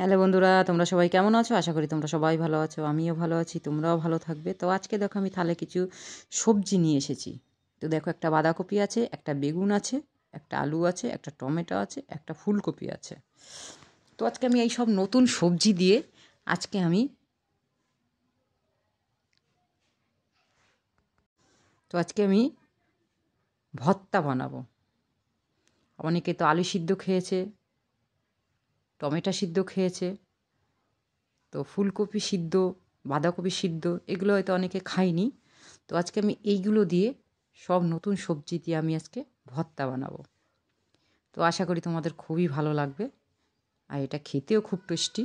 hello বন্ধুরা তোমরা সবাই কেমন আছো আশা করি তোমরা সবাই ভালো আছো আমিও ভালো আছি তোমরাও ভালো থাকবে তো আজকে দেখো আমি তাহলে কিছু সবজি নিয়ে এসেছি তো দেখো একটা বাঁধাকপি আছে একটা বেগুন আছে একটা আলু আছে একটা টমেটো আছে একটা ফুলকপি আছে তো আজকে আমি এই সব নতুন সবজি দিয়ে আজকে আমি তো আজকে আমি ভর্তা বানাবো অনেকে তো আলু সিদ্ধ খেয়েছে টমেটো সিদ্ধ খেয়েছে তো ফুলকপি সিদ্ধ বাঁধাকপি সিদ্ধ এগুলো হয়তো অনেকে খাইনি তো আজকে আমি এইগুলো দিয়ে সব নতুন সবজি দিয়ে আমি আজকে ভর্তা বানাবো তো আশা করি তোমাদের খুবই ভালো লাগবে আর এটা খেতেও খুব টেস্টি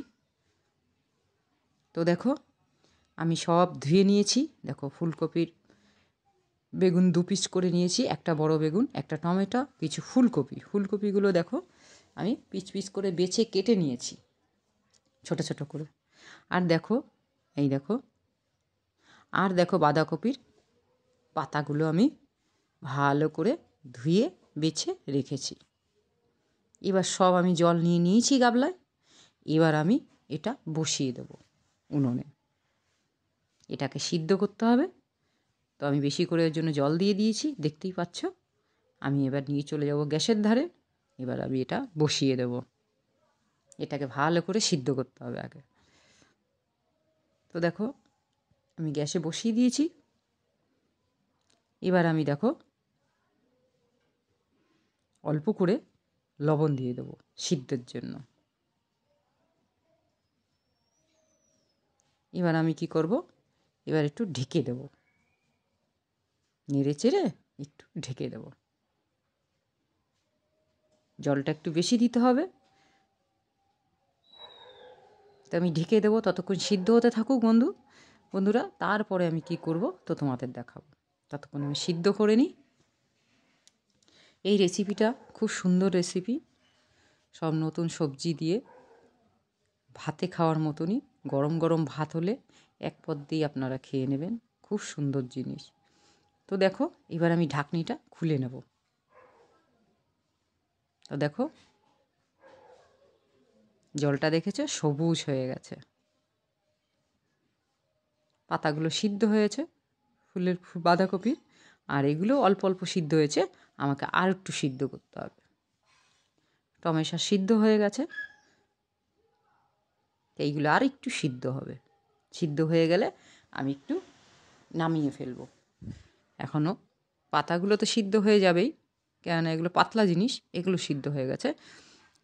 তো দেখো আমি সব ধুয়ে নিয়েছি দেখো ফুলকপির বেগুন দু পিস করে নিয়েছি একটা বড় বেগুন একটা টমেটো কিছু ফুলকপি ফুলকপিগুলো দেখো আমি পিচ পিচ করে বেছে কেটে নিয়েছি ছোট ছোট করে আর দেখো এই দেখো আর দেখো বাঁধাকপির পাতাগুলো আমি ভালো করে ধুয়ে বেছে রেখেছি এবার সব আমি জল নিয়ে নিয়েছি গাবলায় এবার আমি এটা বসিয়ে দেব উনুনে এটাকে সিদ্ধ করতে হবে তো আমি বেশি করে এর জন্য জল দিয়ে দিয়েছি দেখতেই পাচ্ছ আমি এবার নিয়ে চলে যাব গ্যাসের ধারে এবার আমি এটা বসিয়ে দেব এটাকে ভালো করে সিদ্ধ করতে হবে আগে তো দেখো আমি গ্যাসে বসিয়ে দিয়েছি এবার আমি দেখো অল্প করে লবণ দিয়ে দেবো সিদ্ধের জন্য এবার আমি কি করব এবার একটু ঢেকে দেব নেড়ে চেড়ে একটু ঢেকে দেবো জলটা একটু বেশি দিতে হবে তো আমি ঢেকে দেবো ততক্ষণ সিদ্ধ হতে থাকুক বন্ধু বন্ধুরা তারপরে আমি কি করব তো তোমাদের দেখাবো ততক্ষণ আমি সিদ্ধ করে নিই এই রেসিপিটা খুব সুন্দর রেসিপি সব নতুন সবজি দিয়ে ভাতে খাওয়ার মতনই গরম গরম ভাত হলে এক পদ দিয়ে আপনারা খেয়ে নেবেন খুব সুন্দর জিনিস তো দেখো এবার আমি ঢাকনিটা খুলে নেবো তো দেখো জলটা দেখেছো সবুজ হয়ে গেছে পাতাগুলো সিদ্ধ হয়েছে ফুলের বাঁধাকপির আর এগুলো অল্প অল্প সিদ্ধ হয়েছে আমাকে আর একটু সিদ্ধ করতে হবে টমেশা সিদ্ধ হয়ে গেছে এইগুলো আর একটু সিদ্ধ হবে সিদ্ধ হয়ে গেলে আমি একটু নামিয়ে ফেলবো এখনও পাতাগুলো তো সিদ্ধ হয়ে যাবেই কেননা এগুলো পাতলা জিনিস এগুলো সিদ্ধ হয়ে গেছে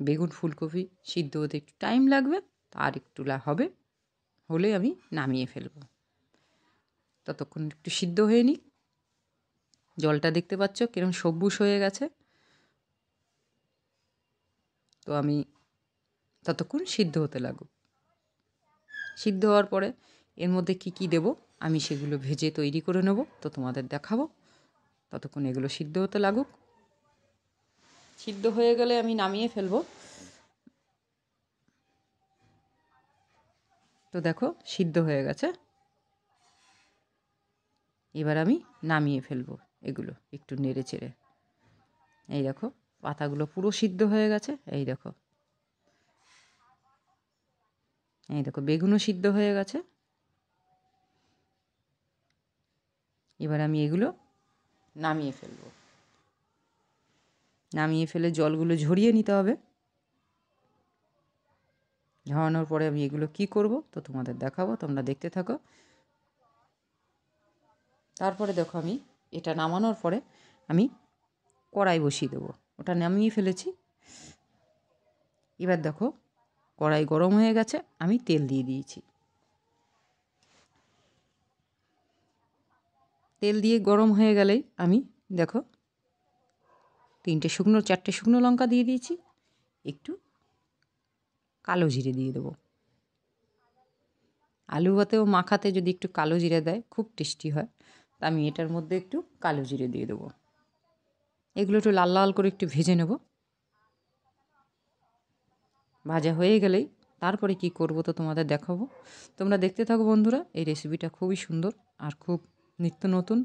বেগুন ফুলকপি সিদ্ধ হতে একটু টাইম লাগবে আর একটু হবে হলে আমি নামিয়ে ফেলবো ততক্ষণ একটু সিদ্ধ হয়ে নিই জলটা দেখতে পাচ্ছ কিরম সবুজ হয়ে গেছে তো আমি ততক্ষণ সিদ্ধ হতে লাগুক সিদ্ধ হওয়ার পরে এর মধ্যে কি কি দেব আমি সেগুলো ভেজে তৈরি করে নেব তো তোমাদের দেখাবো ততক্ষণ এগুলো সিদ্ধ হতে লাগুক সিদ্ধ হয়ে গেলে আমি নামিয়ে ফেলব তো দেখো সিদ্ধ হয়ে গেছে এবার আমি নামিয়ে ফেলব এগুলো একটু নেড়ে চেড়ে এই দেখো পাতাগুলো পুরো সিদ্ধ হয়ে গেছে এই দেখো এই দেখো বেগুনও সিদ্ধ হয়ে গেছে এবার আমি এগুলো নামিয়ে ফেলবো নামিয়ে ফেলে জলগুলো ঝরিয়ে নিতে হবে ঝরানোর পরে আমি এগুলো কি করব তো তোমাদের দেখাবো তোমরা দেখতে থাকো তারপরে দেখো আমি এটা নামানোর পরে আমি কড়াই বসিয়ে দেবো ওটা নামিয়ে ফেলেছি এবার দেখো কড়াই গরম হয়ে গেছে আমি তেল দিয়ে দিয়েছি তেল দিয়ে গরম হয়ে গেলেই আমি দেখো তিনটে শুকনো চারটে শুকনো লঙ্কা দিয়ে দিয়েছি একটু কালো জিরে দিয়ে দেবো আলু ভাতেও মাখাতে যদি একটু কালো জিরে দেয় খুব টেস্টি হয় তা আমি এটার মধ্যে একটু কালো জিরে দিয়ে দেবো এগুলো একটু লাল লাল করে একটু ভেজে নেব ভাজা হয়ে গেলেই তারপরে কি করব তো তোমাদের দেখাবো তোমরা দেখতে থাকো বন্ধুরা এই রেসিপিটা খুবই সুন্দর আর খুব নিত্য নতুন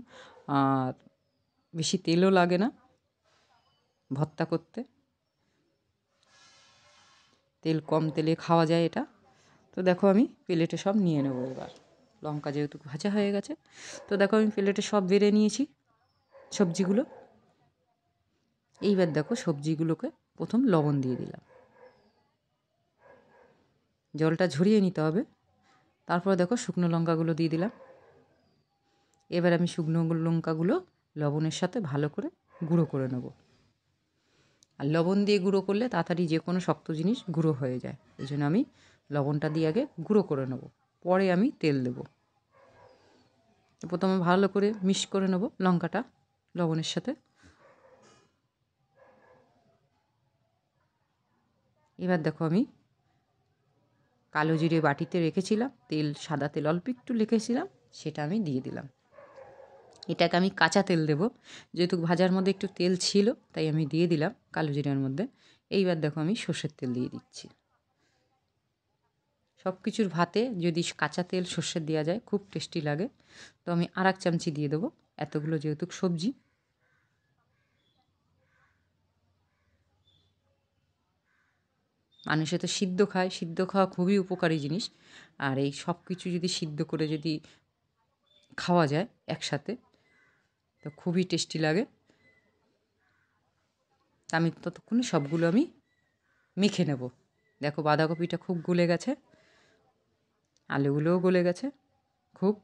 আর বেশি তেলও লাগে না ভর্তা করতে তেল কম তেলে খাওয়া যায় এটা তো দেখো আমি প্লেটে সব নিয়ে নেবো এবার লঙ্কা যেহেতু ভাজা হয়ে গেছে তো দেখো আমি প্লেটে সব বেড়ে নিয়েছি সবজিগুলো এইবার দেখো সবজিগুলোকে প্রথম লবণ দিয়ে দিলাম জলটা ঝরিয়ে নিতে হবে তারপর দেখো শুকনো লঙ্কাগুলো দিয়ে দিলাম এবার আমি শুকনো লঙ্কাগুলো লবণের সাথে ভালো করে গুঁড়ো করে নেবো আর লবণ দিয়ে গুঁড়ো করলে তাড়াতাড়ি যে কোনো শক্ত জিনিস গুঁড়ো হয়ে যায় এই জন্য আমি লবণটা দিয়ে আগে গুঁড়ো করে নেব পরে আমি তেল দেব প্রথমে ভালো করে মিক্স করে নেব লঙ্কাটা লবণের সাথে এবার দেখো আমি কালো জিরে বাটিতে রেখেছিলাম তেল সাদা তেল অল্প একটু রেখেছিলাম সেটা আমি দিয়ে দিলাম এটাকে আমি কাঁচা তেল দেবো যেহেতু ভাজার মধ্যে একটু তেল ছিল তাই আমি দিয়ে দিলাম কালো জিরার মধ্যে এইবার দেখো আমি সর্ষের তেল দিয়ে দিচ্ছি সব কিছুর ভাতে যদি কাঁচা তেল সর্ষের দেওয়া যায় খুব টেস্টি লাগে তো আমি আর এক চামচি দিয়ে দেবো এতগুলো যেহেতু সবজি মানুষে তো সিদ্ধ খায় সিদ্ধ খাওয়া খুবই উপকারী জিনিস আর এই সব কিছু যদি সিদ্ধ করে যদি খাওয়া যায় একসাথে তো খুবই টেস্টি লাগে আমি ততক্ষণে সবগুলো আমি মেখে নেব দেখো বাঁধাকপিটা খুব গলে গেছে আলুগুলোও গলে গেছে খুব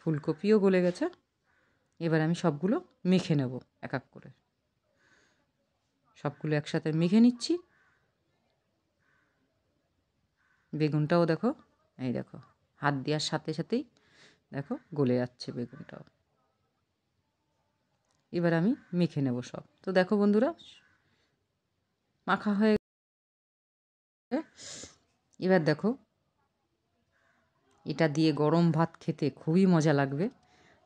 ফুলকপিও গলে গেছে এবার আমি সবগুলো মেখে নেব এক এক করে সবগুলো একসাথে মেখে নিচ্ছি বেগুনটাও দেখো এই দেখো হাত দেওয়ার সাথে সাথেই দেখো গলে যাচ্ছে বেগুনটাও এবার আমি মেখে নেব সব তো দেখো বন্ধুরা মাখা হয়ে এবার দেখো এটা দিয়ে গরম ভাত খেতে খুবই মজা লাগবে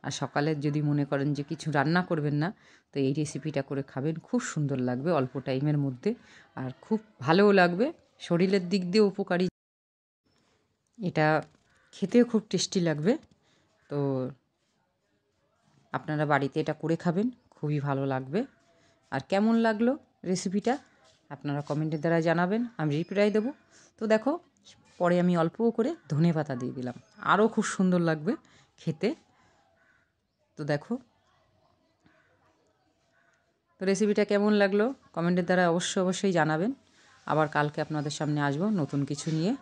আর সকালে যদি মনে করেন যে কিছু রান্না করবেন না তো এই রেসিপিটা করে খাবেন খুব সুন্দর লাগবে অল্প টাইমের মধ্যে আর খুব ভালোও লাগবে শরীরের দিক দিয়ে উপকারী এটা খেতেও খুব টেস্টি লাগবে তো আপনারা বাড়িতে এটা করে খাবেন খুবই ভালো লাগবে আর কেমন লাগলো রেসিপিটা আপনারা কমেন্টের দ্বারা জানাবেন আমি রিপ্লাই দেবো তো দেখো পরে আমি অল্প করে ধনে পাতা দিয়ে দিলাম আরও খুব সুন্দর লাগবে খেতে তো দেখো তো রেসিপিটা কেমন লাগলো কমেন্টের দ্বারা অবশ্যই অবশ্যই জানাবেন আবার কালকে আপনাদের সামনে আসবো নতুন কিছু নিয়ে